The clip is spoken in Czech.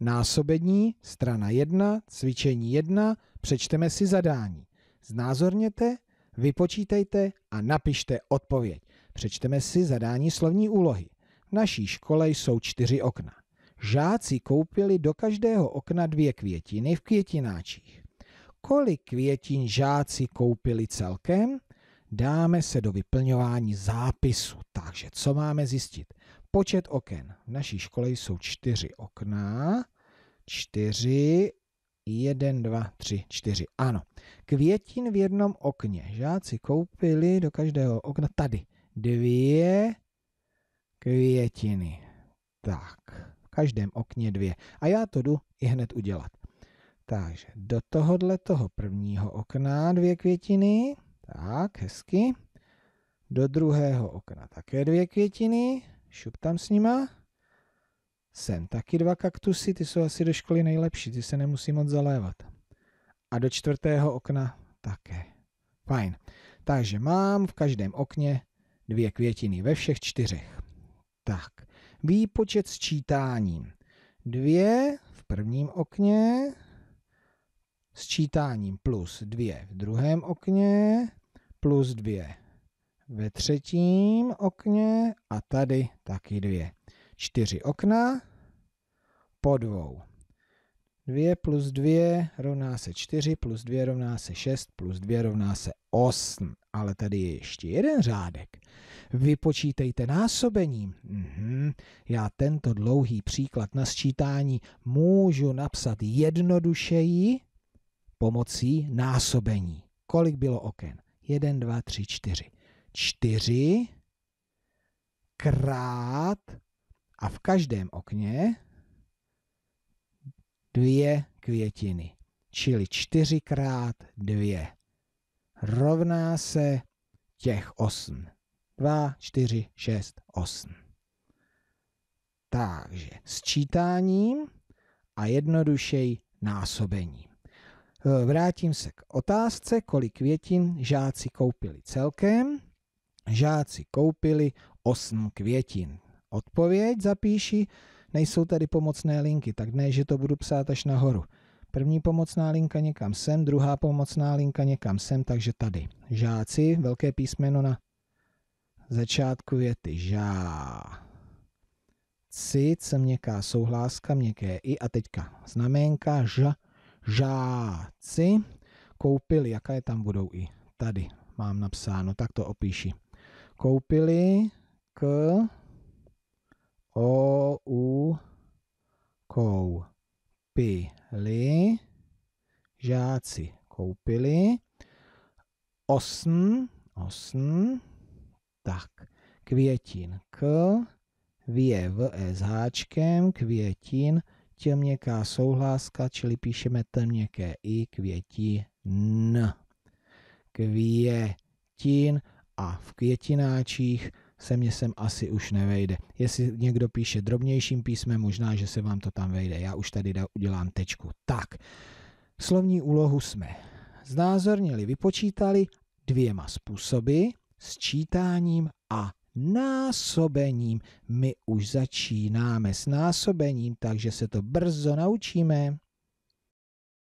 Násobení, strana 1, cvičení 1, přečteme si zadání. Znázorněte, vypočítejte a napište odpověď. Přečteme si zadání slovní úlohy. V naší škole jsou čtyři okna. Žáci koupili do každého okna dvě květiny v květináčích. Kolik květin žáci koupili celkem? Dáme se do vyplňování zápisu. Takže co máme zjistit? počet oken. V naší škole jsou čtyři okna. Čtyři, jeden, dva, tři, čtyři. Ano. Květin v jednom okně. Žáci koupili do každého okna tady dvě květiny. Tak, v každém okně dvě. A já to jdu i hned udělat. Takže do tohohle toho prvního okna dvě květiny. Tak, hezky. Do druhého okna také dvě květiny šup tam s nima. Sem taky dva kaktusy, ty jsou asi do školy nejlepší, ty se nemusí moc zalévat. A do čtvrtého okna také. Fajn. Takže mám v každém okně dvě květiny, ve všech čtyřech. Tak, výpočet sčítáním. Dvě v prvním okně, sčítáním plus dvě v druhém okně, plus dvě ve třetím okně a tady taky dvě. Čtyři okna po dvou. Dvě plus dvě rovná se čtyři, plus dvě rovná se šest, plus dvě rovná se osm. Ale tady je ještě jeden řádek. Vypočítejte násobením. Mhm. Já tento dlouhý příklad na sčítání můžu napsat jednodušeji pomocí násobení. Kolik bylo oken? 1, 2, 3, 4. 4 krát a v každém okně dvě květiny, čili 4 krát 2 rovná se těch 8. 2, 4, 6, 8. Takže sčítáním a jednodušej násobením. Vrátím se k otázce, kolik květin žáci koupili celkem. Žáci koupili 8 květin. Odpověď zapíši, nejsou tady pomocné linky, tak ne, že to budu psát až nahoru. První pomocná linka někam sem, druhá pomocná linka někam sem, takže tady. Žáci, velké písmeno na začátku ty Žá. Cit se měkká souhláska, měkké i a teďka znaménka ž, žáci koupili, jaká je tam budou i. Tady mám napsáno, tak to opíši koupili k o u koupili, žáci koupili, osm, osm, tak, květin k, vě v e, s háčkem, květin, tě měkká souhláska, čili píšeme t měkké i, květin, květin, a v květináčích se mě sem asi už nevejde. Jestli někdo píše drobnějším písmem, možná, že se vám to tam vejde. Já už tady udělám tečku. Tak, slovní úlohu jsme znázornili, vypočítali dvěma způsoby, sčítáním a násobením. My už začínáme s násobením, takže se to brzo naučíme.